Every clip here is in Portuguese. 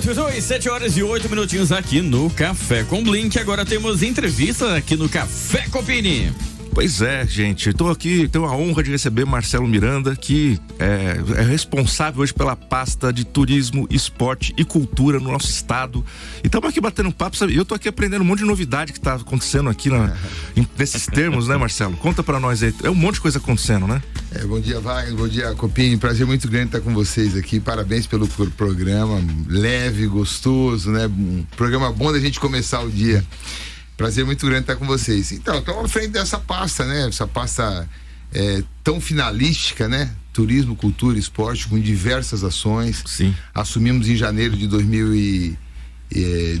102, 7 horas e 8 minutinhos aqui no Café com Blink. Agora temos entrevista aqui no Café Copini. Pois é, gente. Estou aqui, tenho a honra de receber Marcelo Miranda, que é, é, responsável hoje pela pasta de turismo, esporte e cultura no nosso estado. E estamos aqui batendo um papo, sabe? Eu estou aqui aprendendo um monte de novidade que está acontecendo aqui na, em, nesses termos, né, Marcelo? Conta para nós aí. É um monte de coisa acontecendo, né? É, bom dia, Wagner. Bom dia, Copim. Prazer muito grande estar com vocês aqui. Parabéns pelo programa. Leve, gostoso, né? Um programa bom da gente começar o dia. Prazer muito grande estar com vocês. Então, estou à frente dessa pasta, né? Essa pasta é, tão finalística, né? Turismo, cultura, esporte, com diversas ações. Sim. Assumimos em janeiro de 2000 e,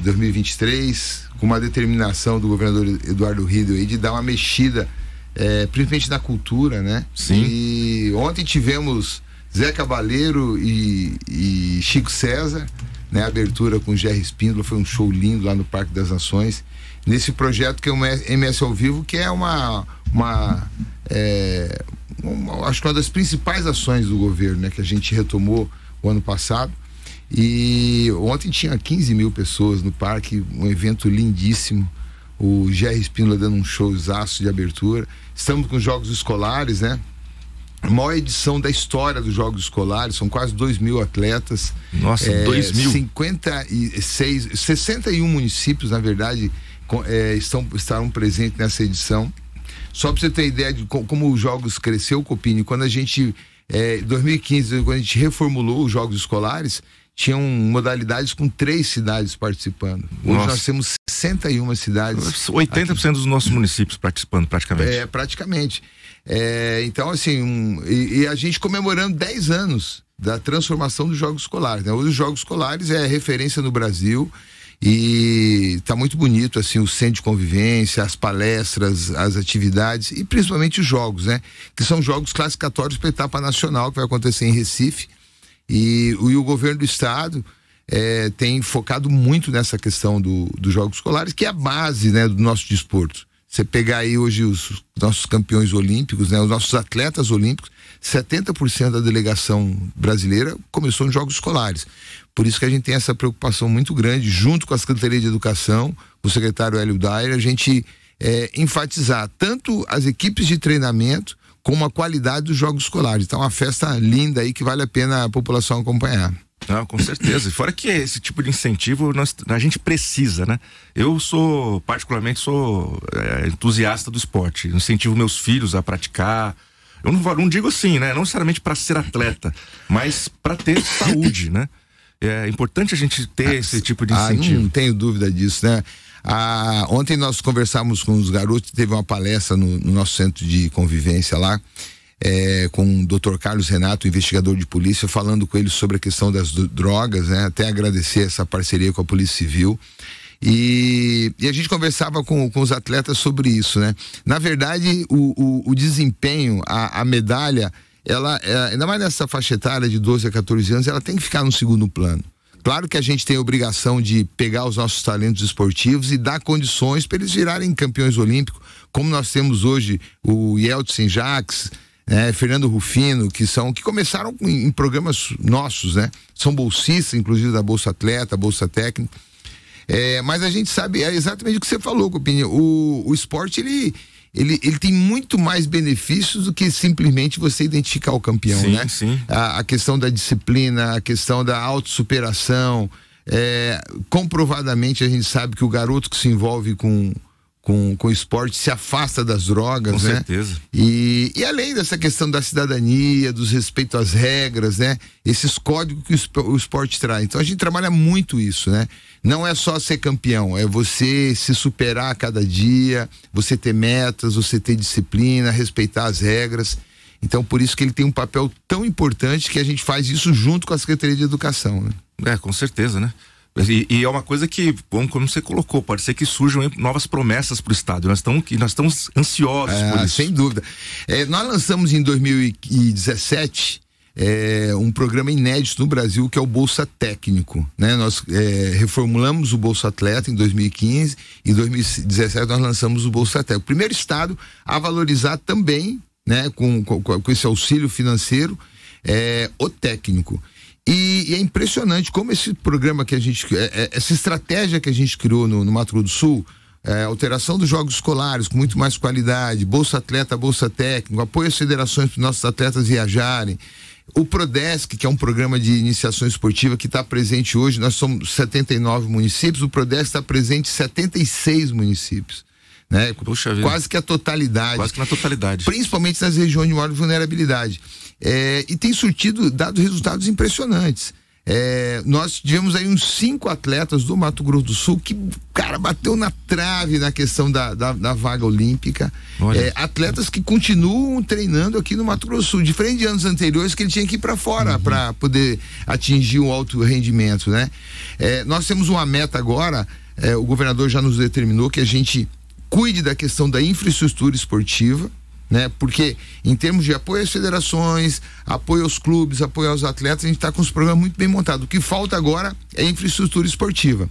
2023, é, com uma determinação do governador Eduardo Rido aí de dar uma mexida, eh, principalmente na cultura, né? Sim. E ontem tivemos Zé Cavaleiro e, e Chico César né? A abertura com o Jerry Espíndola foi um show lindo lá no Parque das Nações. Nesse projeto que é o MS ao Vivo, que é uma. uma é, uma, acho que uma das principais ações do governo, né? Que a gente retomou o ano passado. E ontem tinha 15 mil pessoas no parque, um evento lindíssimo. O Jerry Espíndola dando um showzaço de abertura. Estamos com jogos escolares, né? maior edição da história dos Jogos Escolares, são quase 2 mil atletas. Nossa, é, 2 mil? 56, 61 municípios, na verdade, é, estão, estarão presentes nessa edição. Só para você ter ideia de como, como os Jogos cresceu, Copini, quando a gente. Em é, 2015, quando a gente reformulou os Jogos Escolares, tinham modalidades com três cidades participando. Hoje Nossa. nós temos 61 cidades. 80% aqui. dos nossos municípios participando, praticamente. É, praticamente. É, então, assim, um, e, e, a gente comemorando 10 anos da transformação dos Jogos Escolares. Né? Os Jogos Escolares é referência no Brasil e está muito bonito assim o centro de convivência, as palestras, as atividades e principalmente os jogos, né? Que são jogos classificatórios para etapa nacional que vai acontecer em Recife e, e o governo do estado é, tem focado muito nessa questão do, dos jogos escolares, que é a base né, do nosso desporto. Você pegar aí hoje os nossos campeões olímpicos, né, os nossos atletas olímpicos, 70% da delegação brasileira começou nos jogos escolares. Por isso que a gente tem essa preocupação muito grande, junto com a Secretaria de Educação, o secretário Hélio Daire, a gente é, enfatizar tanto as equipes de treinamento com uma qualidade dos jogos escolares. Então, é uma festa linda aí que vale a pena a população acompanhar. Não, com certeza. E fora que esse tipo de incentivo nós, a gente precisa, né? Eu sou, particularmente, sou é, entusiasta do esporte. Incentivo meus filhos a praticar. Eu não, não digo assim, né? Não necessariamente para ser atleta, mas para ter saúde, né? É importante a gente ter ah, esse tipo de ah, incentivo. Ah, não tenho dúvida disso, né? Ah, ontem nós conversamos com os garotos, teve uma palestra no, no nosso centro de convivência lá, é, com o Dr. Carlos Renato, investigador de polícia, falando com ele sobre a questão das drogas, né? Até agradecer essa parceria com a Polícia Civil. E, e, a gente conversava com, com os atletas sobre isso, né? Na verdade, o, o, o desempenho, a, a, medalha, ela, é, ainda mais nessa faixa etária de 12 a 14 anos, ela tem que ficar no segundo plano. Claro que a gente tem a obrigação de pegar os nossos talentos esportivos e dar condições para eles virarem campeões olímpicos, como nós temos hoje o Yeltsin Jacques, né, Fernando Rufino, que são que começaram em, em programas nossos, né? São bolsistas, inclusive da Bolsa Atleta, Bolsa Técnica. É, mas a gente sabe é exatamente o que você falou, Copinha. O, o esporte ele, ele, ele tem muito mais benefícios do que simplesmente você identificar o campeão, sim, né? Sim. A, a questão da disciplina, a questão da autossuperação. É, comprovadamente a gente sabe que o garoto que se envolve com com, com o esporte, se afasta das drogas, com né? certeza. E, e além dessa questão da cidadania, dos respeito às regras, né? Esses códigos que o esporte traz. Então a gente trabalha muito isso, né? Não é só ser campeão, é você se superar a cada dia, você ter metas, você ter disciplina, respeitar as regras. Então, por isso que ele tem um papel tão importante que a gente faz isso junto com a Secretaria de Educação. Né? É, com certeza, né? E, e, é uma coisa que, como você colocou, pode ser que surjam novas promessas para o Estado. Nós, estamos nós estamos ansiosos é, por isso. Sem dúvida. É, nós lançamos em 2017 é, um programa inédito no Brasil que é o Bolsa Técnico. Né? Nós é, reformulamos o Bolsa Atleta em 2015 e em 2017 nós lançamos o Bolsa Técnico. Primeiro Estado a valorizar também, né, com, com, com esse auxílio financeiro, é, o técnico. E, e, é impressionante como esse programa que a gente. É, é, essa estratégia que a gente criou no, no Mato Grosso do Sul, é, alteração dos jogos escolares com muito mais qualidade, Bolsa Atleta, Bolsa Técnico, apoio às federações para nossos atletas viajarem. O Prodesc, que é um programa de iniciação esportiva que está presente hoje, nós somos 79 municípios, o Prodesc está presente em 76 municípios né? Puxa Quase que a totalidade. Quase que na totalidade. Principalmente nas regiões de maior vulnerabilidade. É, e tem surtido, dado resultados impressionantes. É, nós tivemos aí uns cinco atletas do Mato Grosso do Sul que, cara, bateu na trave na questão da, da, da vaga olímpica. É, atletas que continuam treinando aqui no Mato Grosso do Sul, diferente de anos anteriores que ele tinha que ir para fora uhum. para poder atingir um alto rendimento, né? É, nós temos uma meta agora, é, o governador já nos determinou que a gente cuide da questão da infraestrutura esportiva, né? Porque em termos de apoio às federações, apoio aos clubes, apoio aos atletas, a gente está com os programas muito bem montados. O que falta agora é infraestrutura esportiva.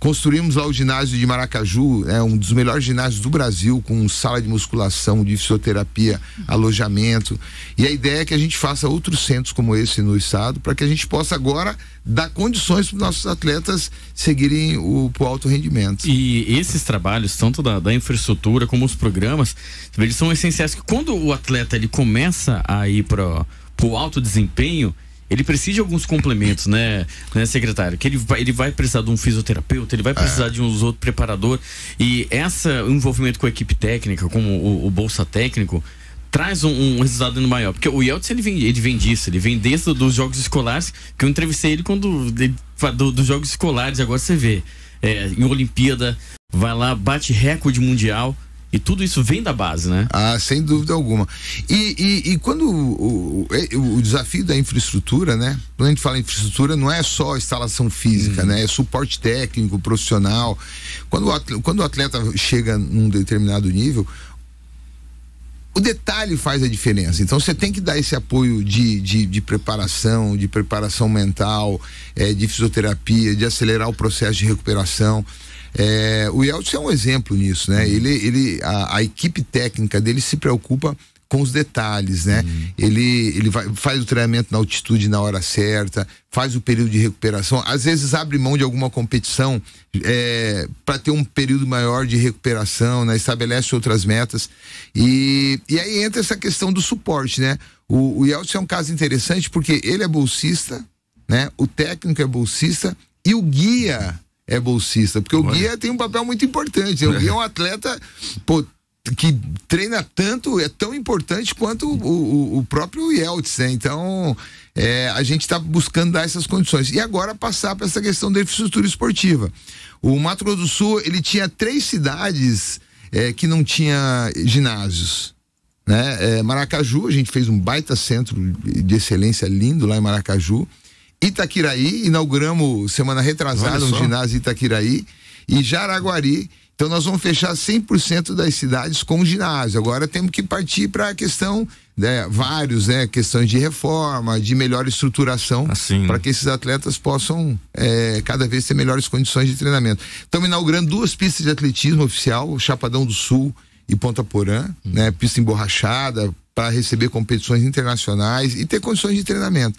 Construímos lá o ginásio de Maracaju, é um dos melhores ginásios do Brasil, com sala de musculação, de fisioterapia, alojamento. E a ideia é que a gente faça outros centros como esse no estado, para que a gente possa agora dar condições para os nossos atletas seguirem o pro alto rendimento. E esses trabalhos, tanto da, da infraestrutura como os programas, eles são essenciais que quando o atleta ele começa a ir para o alto desempenho, ele precisa de alguns complementos, né, né secretário? Que ele vai, ele vai precisar de um fisioterapeuta, ele vai é. precisar é. de um outro preparador. E essa envolvimento com a equipe técnica, com o, o Bolsa Técnico, traz um, um, resultado ainda maior. Porque o Yeltsin, ele vem, ele vem disso, ele vem desde dos jogos escolares, que eu entrevistei ele quando ele, do, dos jogos escolares, agora você vê. É, em Olimpíada, vai lá, bate recorde mundial. E tudo isso vem da base, né? Ah, sem dúvida alguma. E, e, e quando o, o, o, desafio da infraestrutura, né? Quando a gente fala infraestrutura, não é só instalação física, uhum. né? É suporte técnico, profissional. Quando o, atleta, quando o atleta chega num determinado nível, o detalhe faz a diferença. Então você tem que dar esse apoio de, de, de preparação, de preparação mental, é, de fisioterapia, de acelerar o processo de recuperação. É, o Yeltsin é um exemplo nisso, né? Uhum. Ele, ele, a, a, equipe técnica dele se preocupa com os detalhes, né? Uhum. Ele, ele vai, faz o treinamento na altitude na hora certa, faz o período de recuperação, às vezes abre mão de alguma competição é, para ter um período maior de recuperação, né? estabelece outras metas. E, e aí entra essa questão do suporte, né? O, o Yeltsin é um caso interessante porque ele é bolsista, né? O técnico é bolsista e o guia é bolsista. Porque Olha. o guia tem um papel muito importante. O guia é um atleta pô, que treina tanto, é tão importante quanto o, o, o próprio Yeltsin. Né? Então, é, a gente está buscando dar essas condições. E agora passar para essa questão da infraestrutura esportiva. O Mato Grosso do Sul, ele tinha três cidades é, que não tinha ginásios. Né? É, Maracaju, a gente fez um baita centro de excelência lindo lá em Maracaju. Itaquiraí, inauguramos semana retrasada um ginásio Itaquiraí e Jaraguari. Então nós vamos fechar 100% das cidades com ginásio. Agora temos que partir para a questão né, vários, né, questões de reforma, de melhor estruturação, assim, ah, né? para que esses atletas possam é, cada vez ter melhores condições de treinamento. Estamos inaugurando duas pistas de atletismo oficial, Chapadão do Sul e Ponta Porã, hum. né, pista emborrachada para receber competições internacionais e ter condições de treinamento.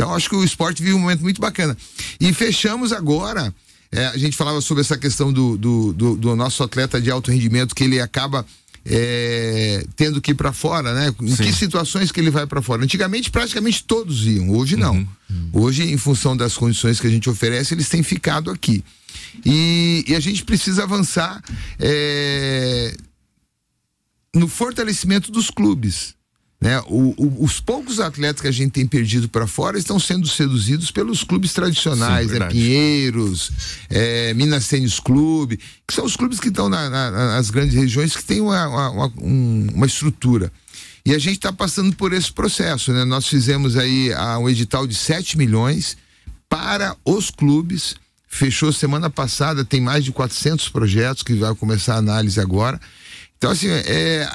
Então, acho que o esporte vive um momento muito bacana. E fechamos agora. É, a gente falava sobre essa questão do, do, do, do, nosso atleta de alto rendimento, que ele acaba é, tendo que ir para fora, né? Em Sim. que situações que ele vai para fora? Antigamente, praticamente todos iam, hoje não. Uhum, uhum. Hoje, em função das condições que a gente oferece, eles têm ficado aqui. E, e a gente precisa avançar é, no fortalecimento dos clubes. Né? O, o, os poucos atletas que a gente tem perdido para fora estão sendo seduzidos pelos clubes tradicionais, Sim, né? Pinheiros, é, Minas Tênis Clube, que são os clubes que estão na, na, nas grandes regiões que têm uma, uma, um, uma estrutura. E a gente está passando por esse processo. Né? Nós fizemos aí a, ah, um edital de 7 milhões para os clubes. Fechou semana passada, tem mais de 400 projetos que vai começar a análise agora. Então, assim, é,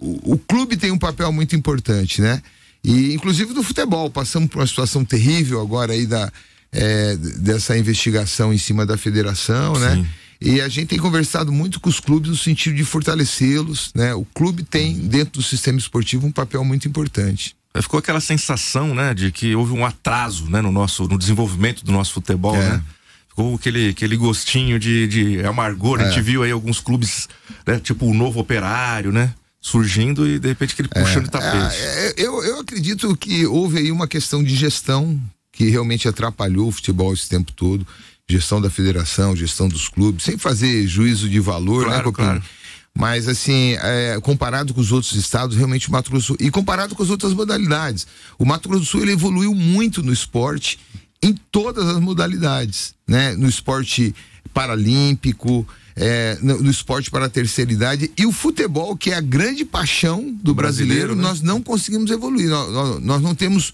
o, clube tem um papel muito importante, né? E inclusive do futebol, passamos por uma situação terrível agora aí da, é, dessa investigação em cima da federação, né? Sim. né? E a gente tem conversado muito com os clubes no sentido de fortalecê-los, né? O clube tem dentro do sistema esportivo um papel muito importante. É, ficou aquela sensação, né, de que houve um atraso, né, no nosso, no desenvolvimento do nosso futebol, é. né? Ficou aquele, aquele gostinho de, de amargor. É. A gente é. viu aí alguns clubes, né, tipo o Novo Operário, né? surgindo e de repente que ele é, puxando o é, tapete. É, eu, eu acredito que houve aí uma questão de gestão que realmente atrapalhou o futebol esse tempo todo gestão da federação, gestão dos clubes, sem fazer juízo de valor, né, claro, né, Copinho? Claro. Mas, assim, é, comparado com os outros estados, realmente o Mato Grosso Sul, e comparado com as outras modalidades, o Mato Grosso do Sul ele evoluiu muito no esporte, em todas as modalidades, né? No esporte paralímpico, é, no, no, esporte para a terceira idade e o futebol, que é a grande paixão do brasileiro, brasileiro né? nós não conseguimos evoluir. Nós, nós, nós, não temos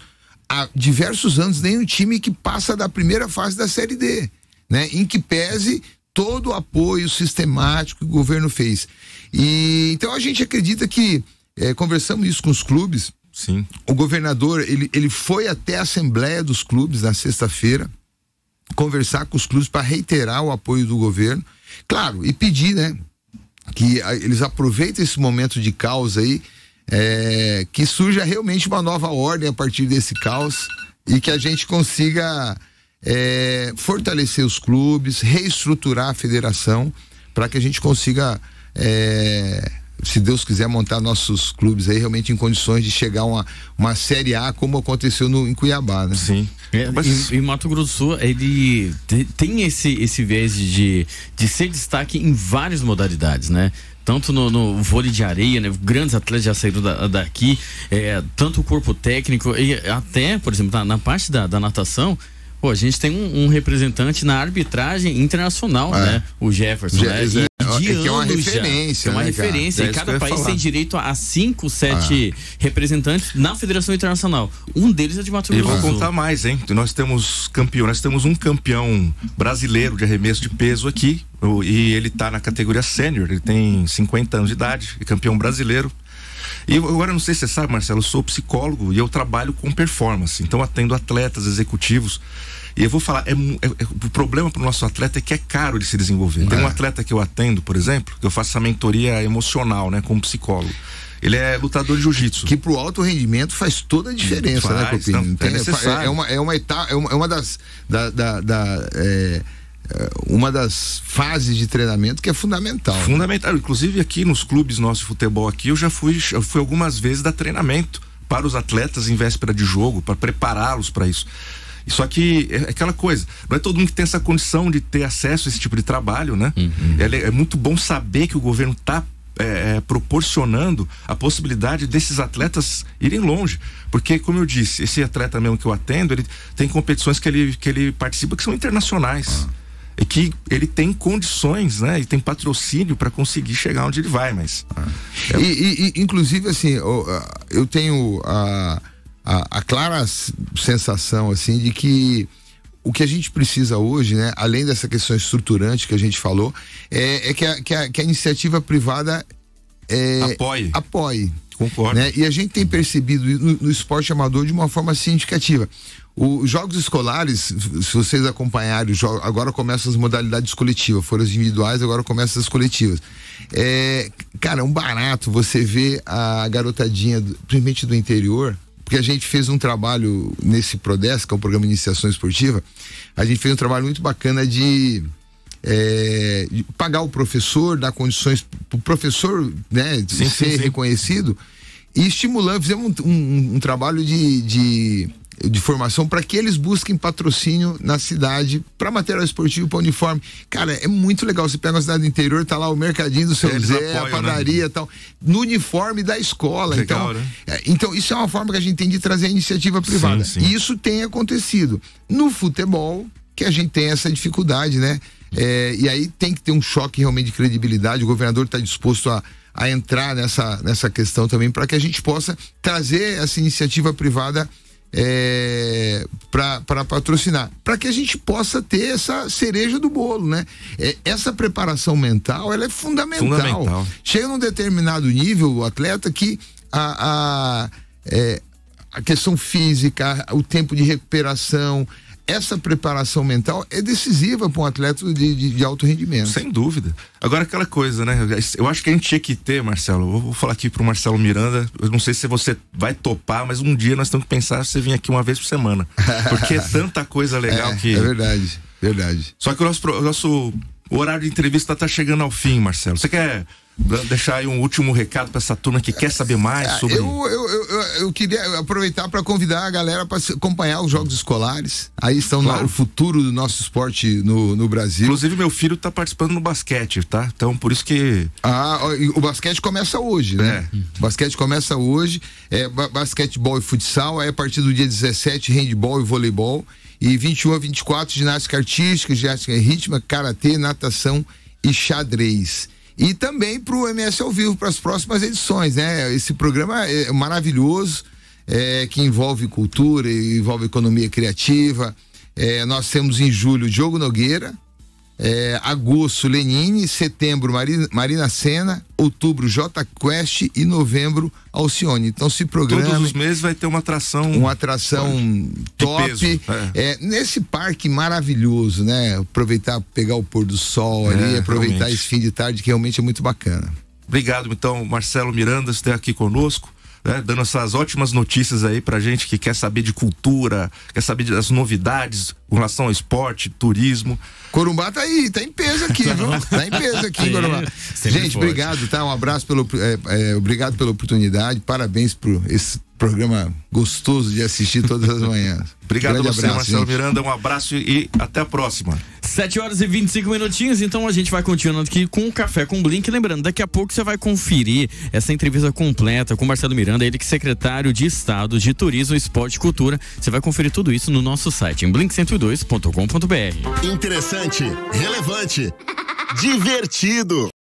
há diversos anos nenhum time que passa da primeira fase da Série D, né? Em que pese todo o apoio sistemático que o governo fez. E então a gente acredita que é, conversamos isso com os clubes. Sim. O governador ele, ele foi até a Assembleia dos Clubes na sexta-feira conversar com os clubes para reiterar o apoio do governo, claro, e pedir, né, que eles aproveitem esse momento de caos aí, é, que surja realmente uma nova ordem a partir desse caos e que a gente consiga é, fortalecer os clubes, reestruturar a federação para que a gente consiga é, se Deus quiser, montar nossos clubes aí realmente em condições de chegar uma, uma Série A, como aconteceu no, em Cuiabá, né? Sim. É, Mas... em, em, Mato Grosso do Sul, ele tem esse, esse viés de, de ser destaque em várias modalidades, né? tanto no, no, vôlei de areia, né? Grandes atletas já saíram da, daqui, é, tanto o corpo técnico, e até, por exemplo, na, na parte da, da natação, pô, a gente tem um, um, representante na arbitragem internacional, ah, é. né? O Jefferson, né? Jefferson. Né? de é anos. é uma referência. É uma né, referência. Cara? E é cada país tem direito a cinco, sete ah. representantes na Federação Internacional. Um deles é de Mato Grosso. E vou contar mais, hein? Nós temos campeão, nós temos um campeão brasileiro de arremesso de peso aqui. E ele está na categoria sênior, ele tem 50 anos de idade, é campeão brasileiro. E agora, não sei se você sabe, Marcelo, eu sou psicólogo e eu trabalho com performance. Então, atendo atletas, executivos. E eu vou falar, é, é, é, o problema para o nosso atleta é que é caro de se desenvolver. Tem um é. atleta que eu atendo, por exemplo, que eu faço essa mentoria emocional, né, com psicólogo. Ele é lutador de jiu-jitsu. Que pro alto rendimento faz toda a hum, diferença, né, faz, né, Copinho? Não, é Tem, é necessário. É uma, é uma etapa, é uma, é uma das. Da, da, da é, uma das fases de treinamento que é fundamental. Fundamental. Né? Inclusive aqui nos clubes nossos de futebol aqui, eu já fui, eu fui algumas vezes dar treinamento para os atletas em véspera de jogo, para prepará-los para isso. Só que é, é aquela coisa, não é todo mundo que tem essa condição de ter acesso a esse tipo de trabalho, né? Uhum. É, é muito bom saber que o governo está é, é, proporcionando a possibilidade desses atletas irem longe. Porque, como eu disse, esse atleta mesmo que eu atendo, ele tem competições que ele, que ele participa que são internacionais. Ah. e É que ele tem condições, né? E tem patrocínio para conseguir chegar onde ele vai, mas. Ah. É... E, e, e, inclusive, assim, eu, eu tenho a. Uh a, a clara sensação assim de que o que a gente precisa hoje, né, além dessa questão estruturante que a gente falou, é, é que, a, que, a, que, a, iniciativa privada é, apoie. apoie. Concordo. Né? E a gente tem percebido no, no, esporte amador de uma forma significativa. Os jogos escolares, se vocês acompanharem, agora começam as modalidades coletivas, foram as individuais, agora começam as coletivas. É, cara, é um barato você ver a garotadinha, principalmente do interior, porque a gente fez um trabalho nesse Prodes, que é um programa de iniciação esportiva, a gente fez um trabalho muito bacana de, é, de pagar o professor, dar condições para o professor né, de sim, ser sim, sim. reconhecido e estimulando, fizemos um, um, um trabalho de, de de formação para que eles busquem patrocínio na cidade para material esportivo, para uniforme. Cara, é muito legal. Você pega uma cidade do interior, tá lá o mercadinho do seu eles Zé, apoiam, a né? padaria e né? tal, no uniforme da escola. Legal, então, né? é, então, isso é uma forma que a gente tem de trazer a iniciativa privada. Sim, sim. E isso tem acontecido. No futebol, que a gente tem essa dificuldade, né? É, e aí tem que ter um choque realmente de credibilidade. O governador está disposto a, a entrar nessa, nessa questão também para que a gente possa trazer essa iniciativa privada é, para patrocinar, para que a gente possa ter essa cereja do bolo, né? É, essa preparação mental ela é fundamental. fundamental. Chega num determinado nível o atleta que a, a, é, a questão física, o tempo de recuperação, essa preparação mental é decisiva para um atleta de, de, de, alto rendimento. Sem dúvida. Agora, aquela coisa, né? Eu acho que a gente tinha que ter, Marcelo. Eu vou falar aqui para o Marcelo Miranda. Eu não sei se você vai topar, mas um dia nós temos que pensar se você vir aqui uma vez por semana. Porque é tanta coisa legal é, que. É verdade, verdade. Só que o nosso, o nosso horário de entrevista está chegando ao fim, Marcelo. Você quer deixar aí um último recado para essa turma que quer saber mais ah, sobre. Eu, eu, eu, eu queria aproveitar para convidar a galera para acompanhar os jogos escolares. Aí estão claro. o futuro do nosso esporte no, no Brasil. Inclusive, meu filho está participando no basquete, tá? Então, por isso que. Ah, o basquete começa hoje, né? É. O basquete começa hoje. É basquetebol e futsal. Aí, a partir do dia 17, handball e voleibol. E 21 a 24, ginástica artística, ginástica rítmica, karatê, natação e xadrez. E também para o MS ao vivo, para as próximas edições, né? Esse programa é maravilhoso, é, que envolve cultura, envolve economia criativa. É, nós temos em julho Diogo Nogueira, é, agosto, Lenine, setembro, Marina, Marina Senna, outubro, J Quest e novembro, Alcione. Então se programa. Todos os meses vai ter uma atração. Uma atração top. Peso, é. É, nesse parque maravilhoso, né? Aproveitar, pegar o pôr do sol ali, é, aproveitar realmente. esse fim de tarde que realmente é muito bacana. Obrigado, então, Marcelo Miranda, estar aqui conosco né, dando essas ótimas notícias aí pra gente que quer saber de cultura, quer saber das novidades com relação ao esporte, turismo. Corumbá tá aí, tá em peso aqui, viu? Tá em peso aqui, Corumbá. Gente, obrigado, tá? Um abraço pelo. É, é, obrigado pela oportunidade, parabéns por esse programa gostoso de assistir todas as manhãs. Obrigado abraço, Marcelo gente. Miranda. Um abraço e até a próxima. 7 horas e 25 minutinhos, então a gente vai continuando aqui com o Café com Blink. Lembrando, daqui a pouco você vai conferir essa entrevista completa com o Marcelo Miranda, ele que é secretário de Estado de Turismo, Esporte e Cultura. Você vai conferir tudo isso no nosso site, em blink102.com.br. Interessante, relevante, divertido.